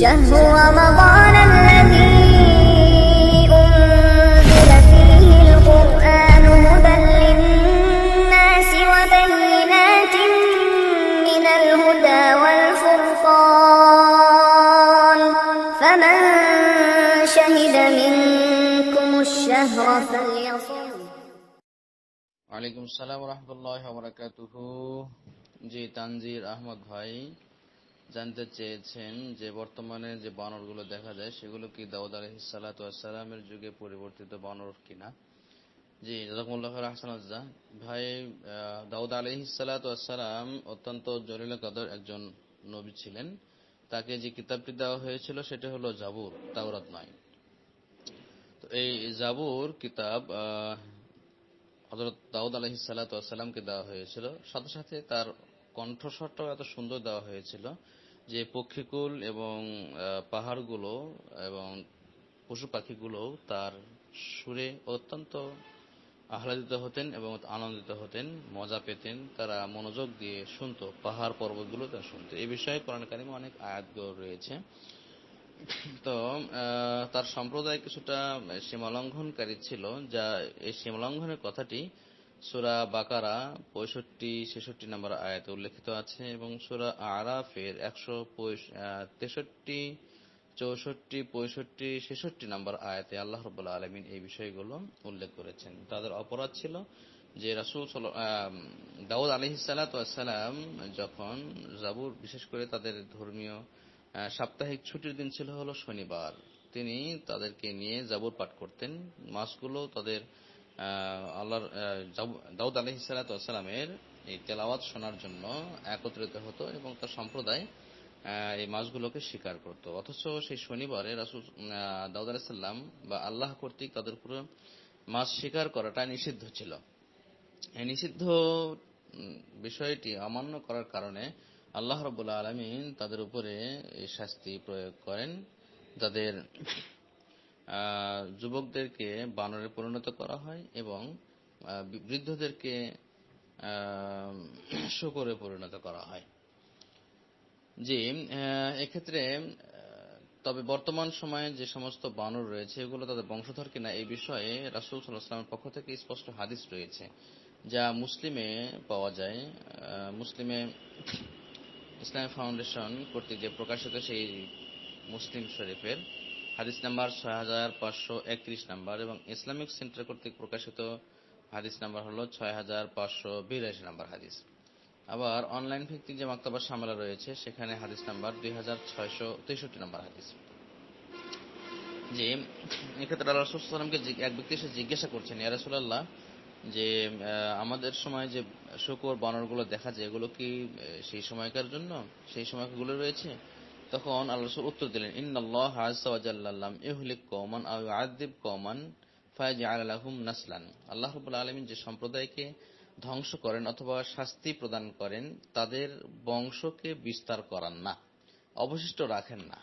شهر رمضان الذي أنزل فيه القرآن هدى للناس وبينات من الهدى والفرقان فمن شهد منكم الشهر فليصوم. وعليكم السلام ورحمة الله وبركاته জি Tangier أحمد ভাই জানতে চেয়েছেন যে বর্তমানে যে বানরগুলো দেখা যায় সেগুলো কি দাউদ আলহিসালাতামের যুগে পরিবর্তিত বানর কিনা জি জাজাকুল্লাহ আহসানাজ্জা ভাই দাউদ আলহ সালাতাম অত্যন্ত জরিল কাদর একজন নবী ছিলেন তাকে যে কিতাবটি দেওয়া হয়েছিল সেটা হলো জাবুর তাওরাত নয় তো এই জাবুর কিতাব হজরত দাউদ আলহিসাল্লাতামকে দেওয়া হয়েছিল সাথে সাথে তার কণ্ঠস্বরটাও এত সুন্দর দেওয়া হয়েছিল যে পক্ষীকুল এবং পাহাড়গুলো এবং পশু পাখিগুলো তার সুরে অত্যন্ত আহ্লাদিত হতেন এবং আনন্দিত হতেন মজা পেতেন তারা মনোযোগ দিয়ে শুনত পাহাড় পর্বতগুলো তারা শুনত এই বিষয়ে কোরআনকারিমে অনেক আয়াত রয়েছে তো তার সম্প্রদায় কিছুটা সীমালঙ্ঘনকারী ছিল যা এই সীমালঙ্ঘনের কথাটি সুরা বাকারা পঁয়ষট্টি ছেষট্টি নম্বর আয়াতে উল্লেখিত আছে এবং সুরা আরাফের একশো তেষট্টি চৌষট্টি পঁয়ষট্টি ছেষট্টি নম্বর আয়াতে আল্লাহ রবুল্লা আলমিন এই বিষয়গুলো উল্লেখ করেছেন তাদের অপরাধ ছিল যে রাসুল দাউদ আলহি সালাতাম যখন জাবুর বিশেষ করে তাদের ধর্মীয় সাপ্তাহিক ছুটির দিন ছিল হল শনিবার তিনি তাদেরকে নিয়ে জাবুর পাঠ করতেন মাসগুলো তাদের আল্লাহর দাউদ আলহ সালাতামের এই তেলাওয়াত শোনার জন্য একত্রিত হতো এবং তার সম্প্রদায় এই মাছগুলোকে শিকার করত অথচ সেই শনিবারে রাসুল দাউদ আলাহিসাল্লাম বা আল্লাহ কর্তৃক তাদের উপরে মাছ শিকার করাটা নিষিদ্ধ ছিল এই নিষিদ্ধ বিষয়টি অমান্য করার কারণে আল্লাহ রবুল্লা আলমিন তাদের উপরে এই শাস্তি প্রয়োগ করেন তাদের যুবকদেরকে বানরে পরিণত করা হয় এবং বৃদ্ধদেরকে শকরে পরিণত করা হয় জি এক্ষেত্রে তবে বর্তমান সময়ে যে সমস্ত বানর রয়েছে এগুলো তাদের বংশধর কিনা এই বিষয়ে রাসুল সাল্লাহামের পক্ষ থেকে স্পষ্ট হাদিস রয়েছে যা মুসলিমে পাওয়া যায় মুসলিমে ইসলাম ফাউন্ডেশন কর্তৃক যে প্রকাশিত সেই মুসলিম শরীফের হাদিস নাম্বার ছয় হাজার পাঁচশো একত্রিশ নাম্বার এবং ইসলামিক সেন্টার কর্তৃক প্রকাশিত হাদিস নাম্বার হলো ছয় হাজার পাঁচশো বিরাশি নাম্বার হাদিস আবার অনলাইন ভিত্তিক যে মাক্তাবার সামলা রয়েছে সেখানে হাদিস নাম্বার দুই হাজার ছয়শো তেষট্টি নাম্বার হাদিস যে এক্ষেত্রে আল্লাহ রসুলামকে এক ব্যক্তি এসে জিজ্ঞাসা করছেন ইয়া যে আমাদের সময় যে শুকর বানরগুলো দেখা যায় এগুলো কি সেই সময়কার জন্য সেই সময়গুলো রয়েছে তখন আল্লাহ রসুল উত্তর দিলেন ইন্নআল্লাহ আজাল্লাম ইহলিক কৌমান আদিব কৌমান ফায়জ আলাহুম নাসলান আল্লাহ রবুল্লা আলমিন যে সম্প্রদায়কে ধ্বংস করেন অথবা শাস্তি প্রদান করেন তাদের বংশকে বিস্তার করান না অবশিষ্ট রাখেন না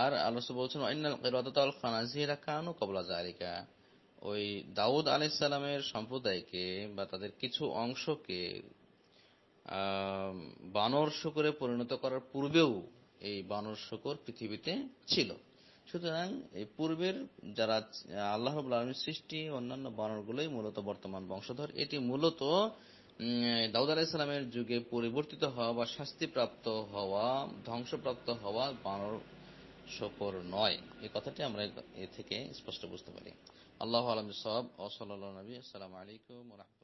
আর আল্লাহ বলছেন অন্যাল কেরাতাল খানাজিরা কানু কবলা জারিকা ওই দাউদ আলাইসাল্লামের সম্প্রদায়কে বা তাদের কিছু অংশকে বানর শুকরে পরিণত করার পূর্বেও এই বানর শকর পৃথিবীতে ছিল সুতরাং এই পূর্বের যারা আল্লাহ আলমীর সৃষ্টি অন্যান্য বানরগুলোই মূলত বর্তমান বংশধর এটি মূলত দাউদ আলাহ ইসলামের যুগে পরিবর্তিত হওয়া বা শাস্তিপ্রাপ্ত হওয়া ধ্বংসপ্রাপ্ত হওয়া বানর শকর নয় এই কথাটি আমরা এ থেকে স্পষ্ট বুঝতে পারি আল্লাহ আলম সব ওসল নবী আসসালাম আলাইকুম